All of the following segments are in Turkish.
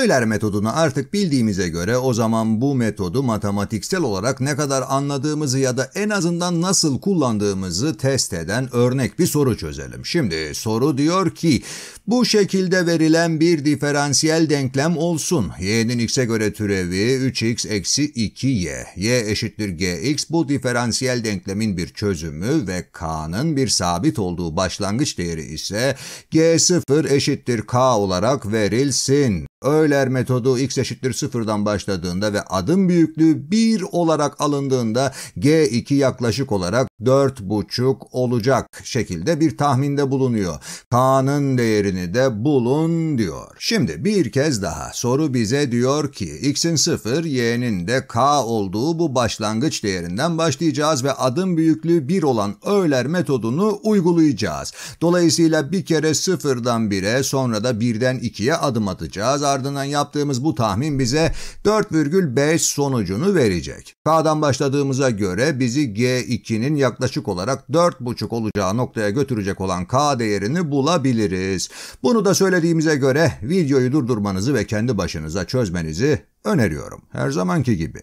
Euler metodunu artık bildiğimize göre o zaman bu metodu matematiksel olarak ne kadar anladığımızı ya da en azından nasıl kullandığımızı test eden örnek bir soru çözelim. Şimdi soru diyor ki bu şekilde verilen bir diferansiyel denklem olsun. y'nin x'e göre türevi 3x eksi 2y. y eşittir gx bu diferansiyel denklemin bir çözümü ve k'nın bir sabit olduğu başlangıç değeri ise g0 eşittir k olarak verilsin. Öyle Euler metodu x eşittir sıfırdan başladığında ve adım büyüklüğü 1 olarak alındığında G2 yaklaşık olarak 4,5 olacak şekilde bir tahminde bulunuyor. K'nın değerini de bulun diyor. Şimdi bir kez daha soru bize diyor ki x'in 0, y'nin de k olduğu bu başlangıç değerinden başlayacağız ve adım büyüklüğü 1 olan Euler metodunu uygulayacağız. Dolayısıyla bir kere 0'dan 1'e sonra da 1'den 2'ye adım atacağız. Ardından ardından yaptığımız bu tahmin bize 4,5 sonucunu verecek. K'dan başladığımıza göre bizi G2'nin yaklaşık olarak 4,5 olacağı noktaya götürecek olan K değerini bulabiliriz. Bunu da söylediğimize göre videoyu durdurmanızı ve kendi başınıza çözmenizi öneriyorum. Her zamanki gibi.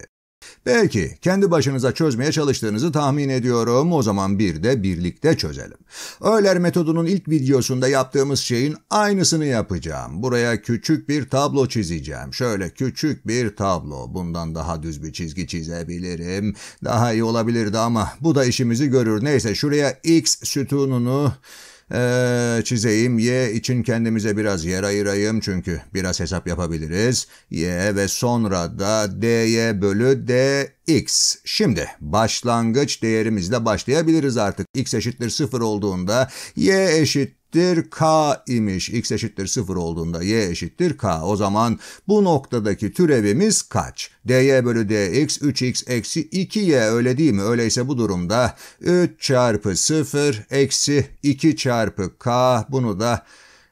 Belki kendi başınıza çözmeye çalıştığınızı tahmin ediyorum. O zaman bir de birlikte çözelim. Euler metodunun ilk videosunda yaptığımız şeyin aynısını yapacağım. Buraya küçük bir tablo çizeceğim. Şöyle küçük bir tablo. Bundan daha düz bir çizgi çizebilirim. Daha iyi olabilirdi ama bu da işimizi görür. Neyse şuraya x sütununu ee, çizeyim y için kendimize biraz yer ayırayım çünkü biraz hesap yapabiliriz. Y ve sonra da dy bölü dx. Şimdi başlangıç değerimizle başlayabiliriz artık. x eşittir 0 olduğunda y eşittir eşittir k imiş. x eşittir 0 olduğunda y eşittir k. O zaman bu noktadaki türevimiz kaç? dy bölü dx 3x eksi 2y öyle değil mi? Öyleyse bu durumda 3 çarpı 0 eksi 2 çarpı k bunu da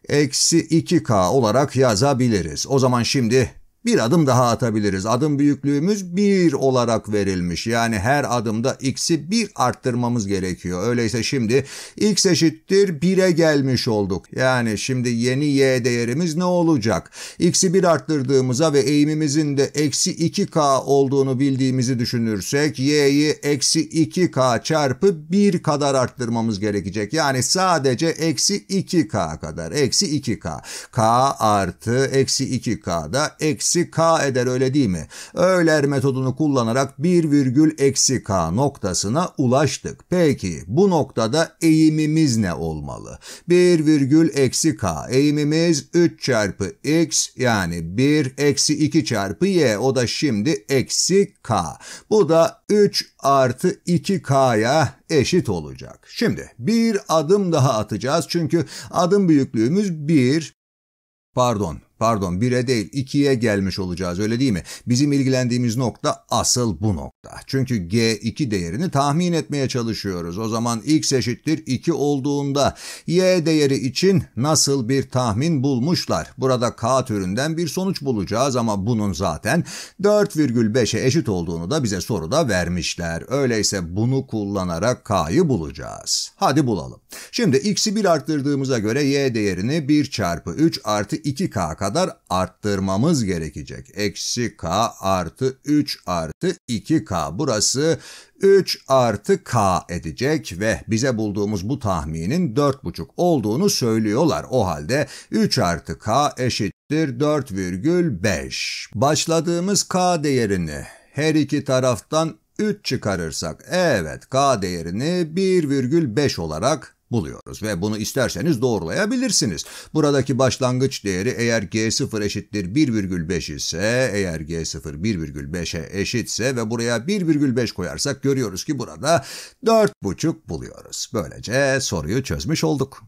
eksi 2k olarak yazabiliriz. O zaman şimdi bir adım daha atabiliriz. Adım büyüklüğümüz 1 olarak verilmiş. Yani her adımda x'i 1 arttırmamız gerekiyor. Öyleyse şimdi x eşittir 1'e gelmiş olduk. Yani şimdi yeni y değerimiz ne olacak? x'i 1 arttırdığımıza ve eğimimizin de eksi 2k olduğunu bildiğimizi düşünürsek y'yi eksi 2k çarpı 1 kadar arttırmamız gerekecek. Yani sadece eksi 2k kadar. Eksi 2k. k artı eksi 2k da eksi eksi k eder öyle değil mi? Euler metodunu kullanarak 1 virgül eksi k noktasına ulaştık. Peki bu noktada eğimimiz ne olmalı? 1 virgül eksi k eğimimiz 3 çarpı x yani 1 eksi 2 çarpı y o da şimdi eksi k. Bu da 3 artı 2k'ya eşit olacak. Şimdi bir adım daha atacağız çünkü adım büyüklüğümüz 1, pardon Pardon 1'e değil 2'ye gelmiş olacağız öyle değil mi? Bizim ilgilendiğimiz nokta asıl bu nokta. Çünkü G2 değerini tahmin etmeye çalışıyoruz. O zaman x eşittir 2 olduğunda y değeri için nasıl bir tahmin bulmuşlar? Burada k türünden bir sonuç bulacağız ama bunun zaten 4,5'e eşit olduğunu da bize soruda vermişler. Öyleyse bunu kullanarak k'yı bulacağız. Hadi bulalım. Şimdi x'i 1 arttırdığımıza göre y değerini 1 çarpı 3 artı 2k kadar arttırmamız gerekecek. Eksi k artı 3 artı 2k burası 3 artı k edecek ve bize bulduğumuz bu tahminin 4,5 olduğunu söylüyorlar. O halde 3 artı k eşittir 4,5. Başladığımız k değerini her iki taraftan 3 çıkarırsak evet k değerini 1,5 olarak buluyoruz ve bunu isterseniz doğrulayabilirsiniz. Buradaki başlangıç değeri eğer G0 eşittir 1,5 ise, eğer G0 1,5'e eşitse ve buraya 1,5 koyarsak görüyoruz ki burada 4,5 buluyoruz. Böylece soruyu çözmüş olduk.